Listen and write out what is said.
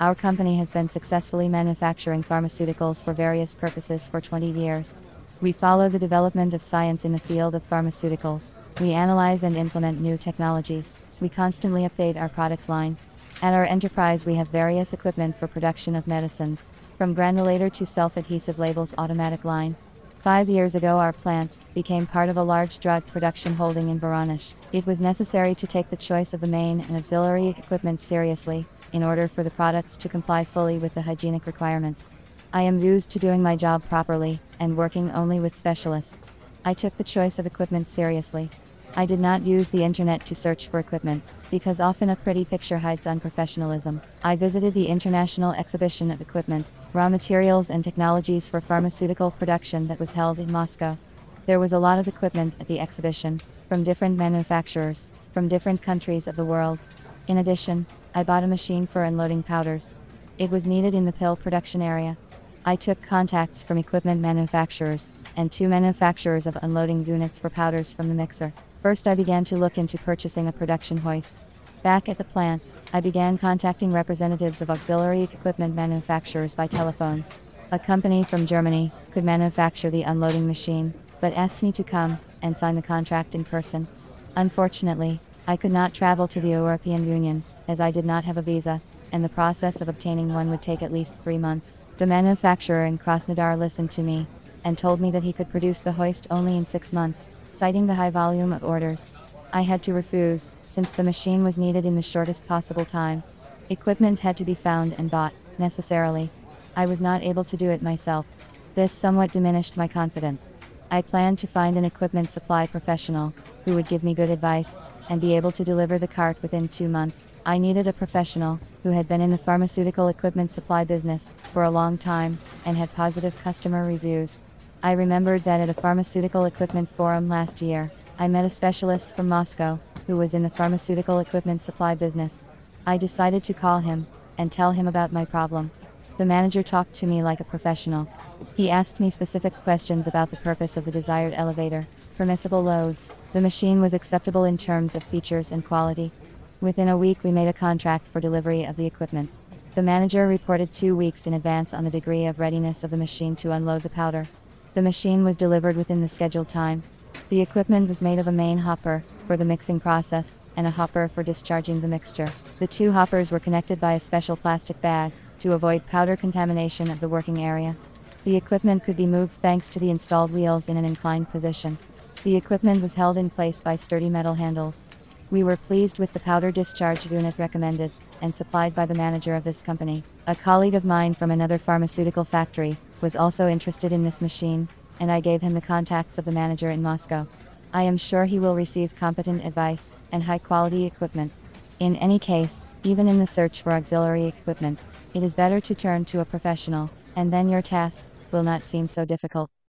Our company has been successfully manufacturing pharmaceuticals for various purposes for 20 years. We follow the development of science in the field of pharmaceuticals. We analyze and implement new technologies. We constantly update our product line. At our enterprise, we have various equipment for production of medicines, from granulator to self adhesive labels automatic line. Five years ago, our plant became part of a large drug production holding in Varanish. It was necessary to take the choice of the main and auxiliary equipment seriously, in order for the products to comply fully with the hygienic requirements. I am used to doing my job properly and working only with specialists. I took the choice of equipment seriously. I did not use the internet to search for equipment, because often a pretty picture hides unprofessionalism. I visited the International Exhibition of Equipment, Raw Materials and Technologies for Pharmaceutical Production that was held in Moscow. There was a lot of equipment at the exhibition, from different manufacturers, from different countries of the world. In addition, I bought a machine for unloading powders. It was needed in the pill production area. I took contacts from equipment manufacturers and two manufacturers of unloading units for powders from the mixer. First, I began to look into purchasing a production hoist. Back at the plant, I began contacting representatives of auxiliary equipment manufacturers by telephone. A company from Germany could manufacture the unloading machine, but asked me to come and sign the contract in person. Unfortunately, I could not travel to the European Union as I did not have a visa, and the process of obtaining one would take at least three months. The manufacturer in Krasnodar listened to me, and told me that he could produce the hoist only in six months, citing the high volume of orders. I had to refuse, since the machine was needed in the shortest possible time. Equipment had to be found and bought, necessarily. I was not able to do it myself. This somewhat diminished my confidence. I planned to find an equipment supply professional, who would give me good advice, and be able to deliver the cart within two months. I needed a professional, who had been in the pharmaceutical equipment supply business for a long time, and had positive customer reviews. I remembered that at a pharmaceutical equipment forum last year, I met a specialist from Moscow, who was in the pharmaceutical equipment supply business. I decided to call him, and tell him about my problem. The manager talked to me like a professional. He asked me specific questions about the purpose of the desired elevator, permissible loads. The machine was acceptable in terms of features and quality. Within a week, we made a contract for delivery of the equipment. The manager reported two weeks in advance on the degree of readiness of the machine to unload the powder. The machine was delivered within the scheduled time. The equipment was made of a main hopper for the mixing process and a hopper for discharging the mixture. The two hoppers were connected by a special plastic bag to avoid powder contamination of the working area. The equipment could be moved thanks to the installed wheels in an inclined position. The equipment was held in place by sturdy metal handles. We were pleased with the powder discharge unit recommended and supplied by the manager of this company. A colleague of mine from another pharmaceutical factory was also interested in this machine, and I gave him the contacts of the manager in Moscow. I am sure he will receive competent advice and high quality equipment. In any case, even in the search for auxiliary equipment, it is better to turn to a professional, and then your task will not seem so difficult.